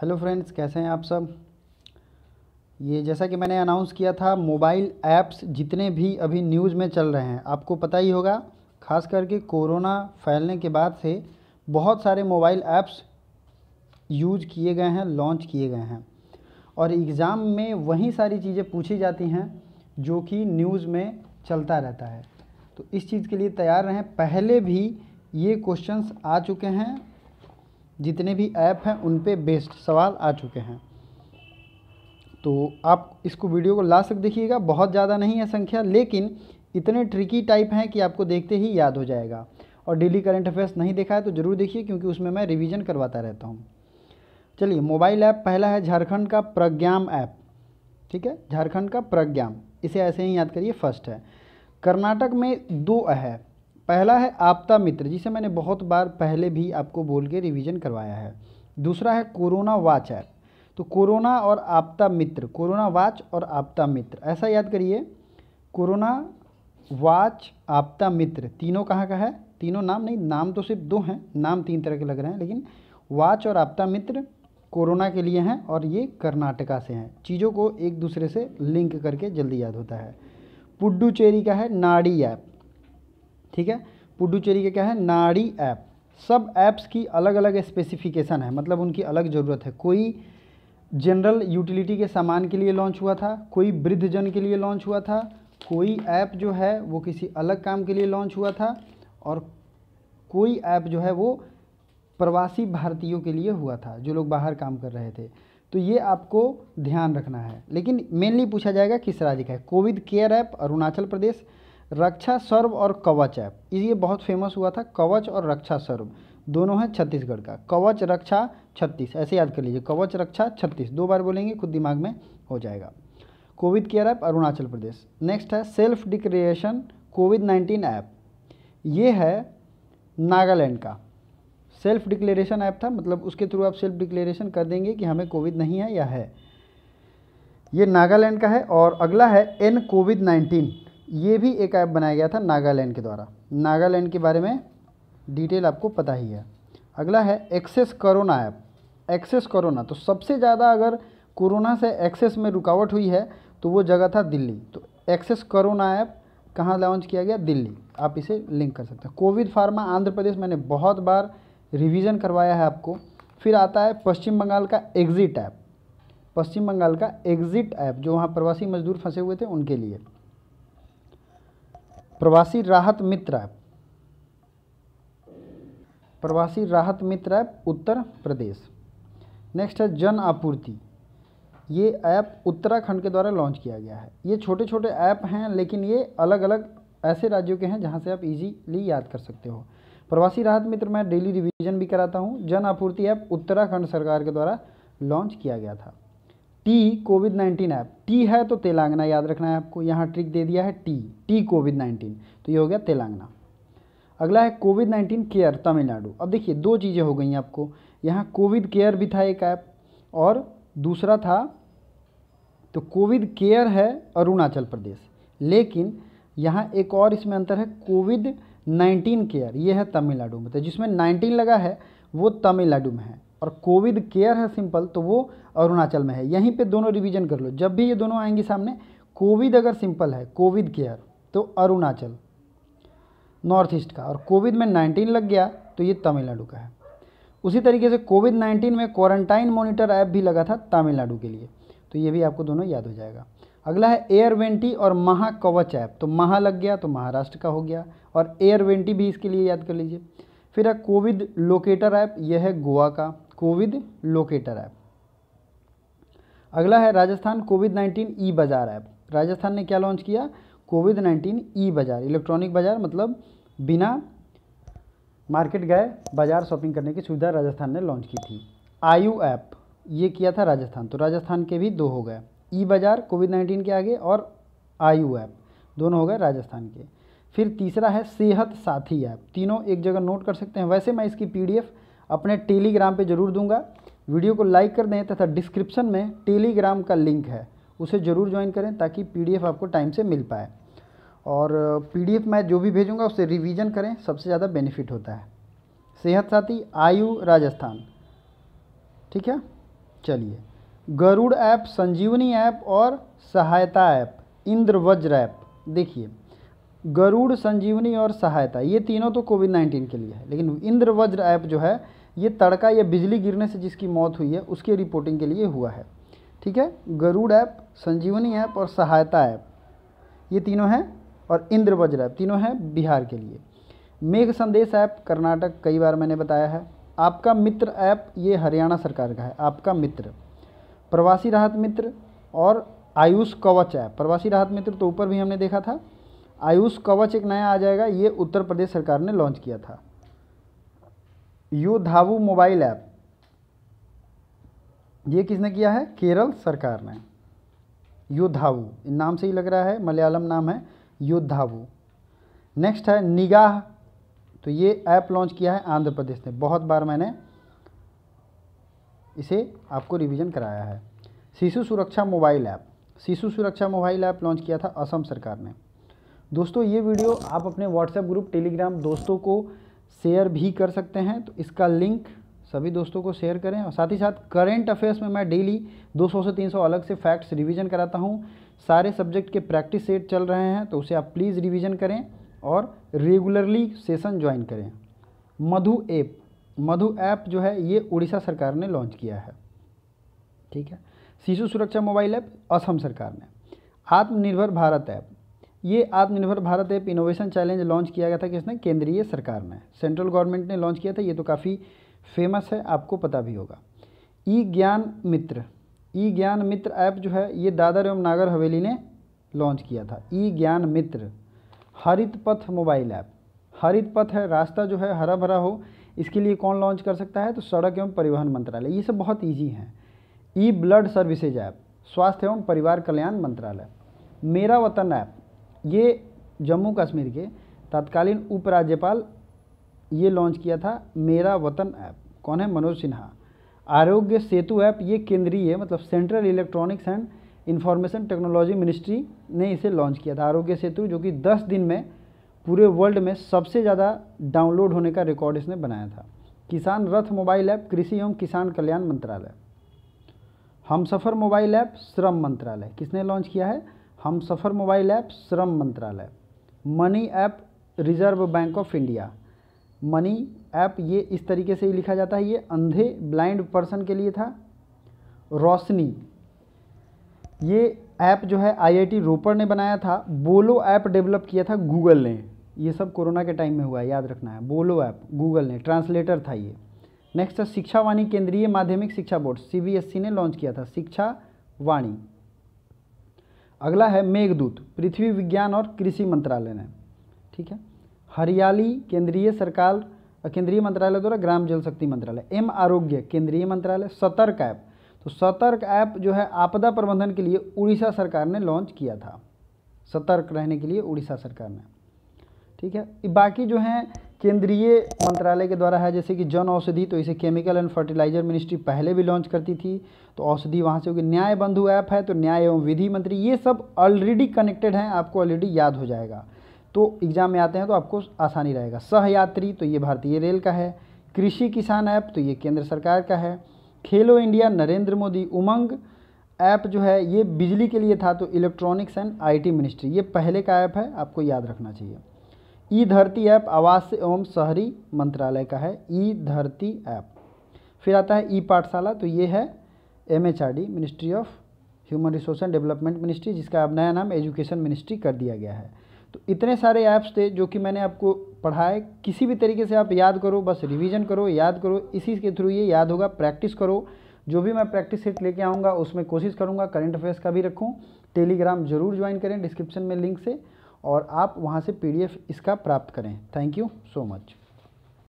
hello friends कैसे हैं आप सब ये जैसा कि मैंने अनाउंस किया था मोबाइल ऐप्स जितने भी अभी न्यूज़ में चल रहे हैं आपको पता ही होगा खास करके कोरोना फैलने के बाद से बहुत सारे मोबाइल ऐप्स यूज किए गए हैं लॉन्च किए गए हैं और एग्ज़ाम में वही सारी चीज़ें पूछी जाती हैं जो कि न्यूज़ में चलता रहता है तो इस चीज़ के लिए तैयार रहें पहले भी ये क्वेश्चंस आ चुके हैं जितने भी ऐप हैं उन पे बेस्ड सवाल आ चुके हैं तो आप इसको वीडियो को लास्ट तक देखिएगा बहुत ज़्यादा नहीं है संख्या लेकिन इतने ट्रिकी टाइप हैं कि आपको देखते ही याद हो जाएगा और डेली करंट अफेयर्स नहीं देखा है तो ज़रूर देखिए क्योंकि उसमें मैं रिवीजन करवाता रहता हूँ चलिए मोबाइल ऐप पहला है झारखंड का प्रज्ञाम ऐप ठीक है झारखंड का प्रज्ञाम इसे ऐसे ही याद करिए फर्स्ट है कर्नाटक में दो है पहला है आपदा मित्र जिसे मैंने बहुत बार पहले भी आपको बोल के रिवीजन करवाया है दूसरा है कोरोना वाच ऐप तो कोरोना और आपदा मित्र कोरोना वाच और आपदा मित्र ऐसा याद करिए कोरोना वाच आपदा मित्र तीनों कहाँ का है तीनों नाम नहीं नाम तो सिर्फ दो हैं नाम तीन तरह के लग रहे हैं लेकिन वाच और आपदा मित्र कोरोना के लिए हैं और ये कर्नाटका से हैं चीज़ों को एक दूसरे से लिंक करके जल्दी याद होता है पुडुचेरी का है नाड़ी ऐप ठीक है पुडुचेरी का क्या है नाड़ी ऐप सब ऐप्स की अलग अलग स्पेसिफिकेशन है मतलब उनकी अलग ज़रूरत है कोई जनरल यूटिलिटी के सामान के लिए लॉन्च हुआ था कोई वृद्धजन के लिए लॉन्च हुआ था कोई ऐप जो है वो किसी अलग काम के लिए लॉन्च हुआ था और कोई ऐप जो है वो प्रवासी भारतीयों के लिए हुआ था जो लोग बाहर काम कर रहे थे तो ये आपको ध्यान रखना है लेकिन मेनली पूछा जाएगा किस राज्य का है covid care app Arunachal Pradesh रक्षा सर्व और कवच ऐप ये बहुत फेमस हुआ था कवच और रक्षा सर्व दोनों है छत्तीसगढ़ का कवच रक्षा छत्तीस ऐसे याद कर लीजिए कवच रक्षा छत्तीस दो बार बोलेंगे खुद दिमाग में हो जाएगा covid care app Arunachal Pradesh next है self declaration covid nineteen app ये है नागालैंड का सेल्फ डिक्लेरेशन ऐप था मतलब उसके थ्रू आप सेल्फ डिक्लेरेशन कर देंगे कि हमें कोविड नहीं है या है ये नागालैंड का है और अगला है एन कोविड नाइन्टीन ये भी एक ऐप बनाया गया था नागालैंड के द्वारा नागालैंड के बारे में डिटेल आपको पता ही है अगला है access corona app access corona तो सबसे ज़्यादा अगर कोरोना से एक्सेस में रुकावट हुई है तो वो जगह था दिल्ली तो एक्सेस करोना ऐप कहाँ लॉन्च किया गया दिल्ली आप इसे लिंक कर सकते हैं कोविड फार्मा आंध्र प्रदेश मैंने बहुत बार रिवीजन करवाया है आपको फिर आता है पश्चिम बंगाल का एग्ज़िट ऐप पश्चिम बंगाल का एग्ज़िट ऐप जो वहाँ प्रवासी मजदूर फंसे हुए थे उनके लिए प्रवासी राहत मित्र ऐप प्रवासी राहत मित्र ऐप उत्तर प्रदेश नेक्स्ट है जन आपूर्ति ये ऐप उत्तराखंड के द्वारा लॉन्च किया गया है ये छोटे छोटे ऐप हैं लेकिन ये अलग अलग ऐसे राज्यों के हैं जहाँ से आप इजीली याद कर सकते हो प्रवासी राहत मित्र मैं डेली रिवीजन भी कराता हूँ जन आपूर्ति ऐप उत्तराखंड सरकार के द्वारा लॉन्च किया गया था T covid nineteen app T है तो तेलंगाना याद रखना है आपको यहाँ ट्रिक दे दिया है टी टी कोविड नाइन्टीन तो ये हो गया तेलंगाना अगला है कोविड नाइन्टीन केयर तमिलनाडु अब देखिए दो चीज़ें हो गई आपको यहाँ कोविड केयर भी था एक ऐप और दूसरा था तो कोविड केयर है अरुणाचल प्रदेश लेकिन यहाँ एक और इसमें अंतर है कोविड नाइन्टीन केयर ये है तमिलनाडु में तो जिसमें नाइन्टीन लगा है वो तमिलनाडु में है और कोविड केयर है सिंपल तो वो अरुणाचल में है यहीं पे दोनों रिवीजन कर लो जब भी ये दोनों आएंगी सामने कोविड अगर सिंपल है कोविड केयर तो अरुणाचल नॉर्थ ईस्ट का और कोविड में नाइन्टीन लग गया तो ये तमिलनाडु का है उसी तरीके से कोविड नाइन्टीन में क्वारंटाइन मोनिटर ऐप भी लगा था तमिलनाडु के लिए तो ये भी आपको दोनों याद हो जाएगा अगला है एयर वेंटी और महाकवच ऐप तो महा लग गया तो महाराष्ट्र का हो गया और एयर वेंटी भी इसके लिए याद कर लीजिए फिर है कोविड लोकेटर ऐप यह है गोवा का कोविड लोकेटर ऐप अगला है राजस्थान कोविड नाइन्टीन ई बाज़ार ऐप राजस्थान ने क्या लॉन्च किया कोविड नाइन्टीन ई बाज़ार इलेक्ट्रॉनिक बाज़ार मतलब बिना मार्केट गए बाज़ार शॉपिंग करने की सुविधा राजस्थान ने लॉन्च की थी आयु ऐप ये किया था राजस्थान तो राजस्थान के भी दो हो गए ई बाज़ार कोविड नाइन्टीन के आगे और आयु ऐप दोनों हो गए राजस्थान के फिर तीसरा है सेहत साथी ऐप तीनों एक जगह नोट कर सकते हैं वैसे मैं इसकी पीडीएफ अपने टेलीग्राम पे ज़रूर दूंगा वीडियो को लाइक कर दें तथा डिस्क्रिप्शन में टेलीग्राम का लिंक है उसे ज़रूर ज्वाइन करें ताकि पीडीएफ आपको टाइम से मिल पाए और पीडीएफ मैं जो भी भेजूँगा उसे रिविज़न करें सबसे ज़्यादा बेनिफिट होता है सेहत साथी आयु राजस्थान ठीक है चलिए गरुड़ ऐप संजीवनी ऐप और सहायता ऐप इंद्र वज्र ऐप देखिए गरुड़ संजीवनी और सहायता ये तीनों तो कोविड नाइन्टीन के लिए है लेकिन इंद्र वज्र ऐप जो है ये तड़का या बिजली गिरने से जिसकी मौत हुई है उसकी रिपोर्टिंग के लिए हुआ है ठीक है गरुड़ ऐप संजीवनी ऐप और सहायता ऐप ये तीनों हैं और इंद्र वज्र ऐप तीनों हैं बिहार के लिए मेघ संदेश ऐप कर्नाटक कई बार मैंने बताया है आपका मित्र ऐप ये हरियाणा सरकार का है आपका मित्र प्रवासी राहत मित्र और आयुष कवच ऐप प्रवासी राहत मित्र तो ऊपर भी हमने देखा था आयुष कवच एक नया आ जाएगा ये उत्तर प्रदेश सरकार ने लॉन्च किया था यू मोबाइल ऐप ये किसने किया है केरल सरकार ने इन नाम से ही लग रहा है मलयालम नाम है योद्धावू नेक्स्ट है निगाह तो ये ऐप लॉन्च किया है आंध्र प्रदेश ने बहुत बार मैंने इसे आपको रिवीजन कराया है शिशु सुरक्षा मोबाइल ऐप शिशु सुरक्षा मोबाइल ऐप लॉन्च किया था असम सरकार ने दोस्तों ये वीडियो आप अपने व्हाट्सएप ग्रुप टेलीग्राम दोस्तों को शेयर भी कर सकते हैं तो इसका लिंक सभी दोस्तों को शेयर करें और साथ ही साथ करेंट अफेयर्स में मैं डेली 200 से 300 अलग से फैक्ट्स रिवीजन कराता हूं सारे सब्जेक्ट के प्रैक्टिस सेट चल रहे हैं तो उसे आप प्लीज़ रिवीजन करें और रेगुलरली सेशन ज्वाइन करें मधु ऐप मधु ऐप जो है ये उड़ीसा सरकार ने लॉन्च किया है ठीक है शिशु सुरक्षा मोबाइल ऐप असम सरकार ने आत्मनिर्भर भारत ऐप ये Aatmanirbhar Bharat app innovation challenge launch किया गया था किसने केंद्रीय सरकार ने सेंट्रल गवर्नमेंट ने लॉन्च किया था ये तो काफ़ी फेमस है आपको पता भी होगा ई ज्ञान मित्र ई ज्ञान मित्र ऐप जो है ये दादर एवं नागर हवेली ने लॉन्च किया था ई ज्ञान मित्र हरित पथ मोबाइल ऐप हरित पथ है रास्ता जो है हरा भरा हो इसके लिए कौन लॉन्च कर सकता है तो सड़क एवं परिवहन मंत्रालय ये सब बहुत ईजी हैं ई ब्लड सर्विसेज ऐप स्वास्थ्य एवं परिवार कल्याण मंत्रालय मेरा वतन ऐप ये जम्मू कश्मीर के तत्कालीन उपराज्यपाल ये लॉन्च किया था मेरा वतन ऐप कौन है मनोज सिन्हा आरोग्य सेतु ऐप ये केंद्रीय मतलब central electronics and information technology ministry ने इसे लॉन्च किया था आरोग्य सेतु जो कि 10 दिन में पूरे वर्ल्ड में सबसे ज़्यादा डाउनलोड होने का रिकॉर्ड इसने बनाया था किसान रथ मोबाइल ऐप कृषि एवं किसान कल्याण मंत्रालय हम सफ़र मोबाइल ऐप श्रम मंत्रालय किसने लॉन्च किया है हम सफ़र मोबाइल ऐप श्रम मंत्रालय money app reserve bank of India money app ये इस तरीके से ही लिखा जाता है ये अंधे ब्लाइंड पर्सन के लिए था रोशनी ये ऐप जो है आईआईटी रोपर ने बनाया था बोलो ऐप डेवलप किया था गूगल ने ये सब कोरोना के टाइम में हुआ है याद रखना है बोलो ऐप गूगल ने ट्रांसलेटर था ये नेक्स्ट है शिक्षा वाणी केंद्रीय माध्यमिक शिक्षा बोर्ड सी e ने लॉन्च किया था शिक्षा वाणी अगला है मेघदूत पृथ्वी विज्ञान और कृषि मंत्रालय ने ठीक है हरियाली केंद्रीय सरकार केंद्रीय मंत्रालय द्वारा ग्राम जल शक्ति मंत्रालय एम आरोग्य केंद्रीय मंत्रालय सतर्क ऐप तो सतर्क ऐप जो है आपदा प्रबंधन के लिए उड़ीसा सरकार ने लॉन्च किया था सतर्क रहने के लिए उड़ीसा सरकार ने ठीक है बाकी जो हैं केंद्रीय मंत्रालय के द्वारा है जैसे कि जन औषधि तो इसे केमिकल एंड फर्टिलाइजर मिनिस्ट्री पहले भी लॉन्च करती थी तो औषधि वहाँ से होगी न्याय बंधु ऐप है तो न्याय एवं विधि मंत्री ये सब ऑलरेडी कनेक्टेड हैं आपको ऑलरेडी याद हो जाएगा तो एग्ज़ाम में आते हैं तो आपको आसानी रहेगा सहयात्री तो ये भारतीय रेल का है कृषि किसान ऐप तो ये केंद्र सरकार का है खेलो इंडिया नरेंद्र मोदी उमंग ऐप जो है ये बिजली के लिए था तो इलेक्ट्रॉनिक्स एंड आईटी मिनिस्ट्री ये पहले का ऐप है आपको याद रखना चाहिए ई धरती ऐप आवास एवं शहरी मंत्रालय का है ई धरती ऐप फिर आता है ई पाठशाला तो ये है M H R D ministry of human resource and development ministry जिसका अब नया नाम एजुकेशन मिनिस्ट्री कर दिया गया है तो इतने सारे ऐप्स थे जो कि मैंने आपको पढ़ाए किसी भी तरीके से आप याद करो बस रिवीजन करो याद करो इसी के थ्रू ये याद होगा प्रैक्टिस करो जो भी मैं प्रैक्टिस सेट लेके आऊँगा उसमें कोशिश करूँगा करंट अफेयर्स का भी रखूँ टेलीग्राम जरूर ज्वाइन करें डिस्क्रिप्शन में लिंक से और आप वहाँ से पी इसका प्राप्त करें थैंक यू सो मच